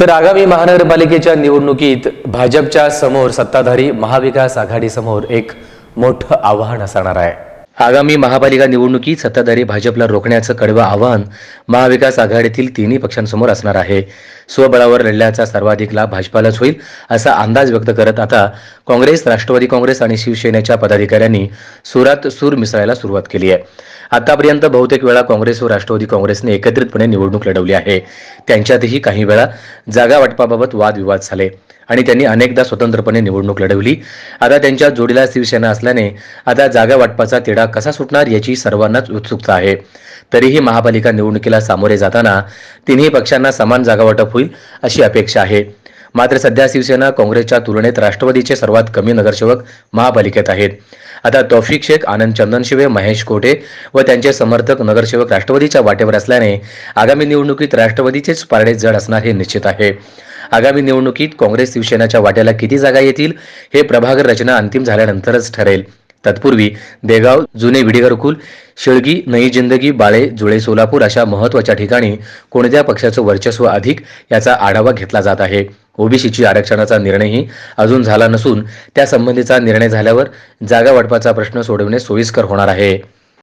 तर आगामी महानगरपालिकेच्या निवडणुकीत भाजपच्या समोर सत्ताधारी महाविकास आघाडीसमोर एक मोठं आव्हान असणार आहे आगामी महापालिका निवडणुकीत सत्ताधारी भाजपला रोखण्याचं कडवं आव्हान महाविकास आघाडीतील तिन्ही पक्षांसमोर असणार आहे स्वबळावर लढल्याचा सर्वाधिक लाभ भाजपालाच होईल असा अंदाज व्यक्त करत आता काँग्रेस राष्ट्रवादी काँग्रेस आणि शिवसेनेच्या पदाधिकाऱ्यांनी सुरात सूर मिसळायला सुरुवात केली आहे आतापर्यंत बहुतेक वेळा काँग्रेस व राष्ट्रवादी काँग्रेसने एकत्रितपणे निवडणूक लढवली आहे त्यांच्यातही काही वेळा जागा वाटपाबाबत वादविवाद झाले आणि त्यांनी अनेकदा स्वतंत्रपणे निवडणूक लढवली आता त्यांच्या जोडीला शिवसेना असल्याने आता जागा वाटपाचा तिढा कसा सुटणार याची सर्वांनाच उत्सुकता आहे तरीही महापालिका निवडणुकीला सामोरे जाताना तिन्ही पक्षांना समान जागा वाटप होईल अशी अपेक्षा आहे मात्र सध्या शिवसेना काँग्रेसच्या तुलनेत राष्ट्रवादीचे सर्वात कमी नगरसेवक महापालिकेत आहेत आता तौफिक शेख आनंद चंदनशिवे महेश कोटे व त्यांचे समर्थक नगरसेवक राष्ट्रवादीच्या वाटेवर असल्याने आगामी निवडणुकीत राष्ट्रवादीचेच पारडे जड असणार हे निश्चित आहे आगामी निवडणुकीत काँग्रेस शिवसेनाच्या वाट्याला किती जागा येतील हे प्रभागर रचना अंतिम झाल्यानंतरच ठरेल तत्पूर्वी देगाव जुने विडीगरकुल शिळगी नई जिंदगी बाळे जुळे सोलापूर अशा महत्वाच्या ठिकाणी कोणत्या पक्षाचं वर्चस्व अधिक याचा आढावा घेतला जात आहे ओबीसीची आरक्षणाचा निर्णयही अजून झाला नसून त्यासंबंधीचा निर्णय झाल्यावर जागा वाटपाचा प्रश्न सोडवणे सोयीस्कर होणार आहे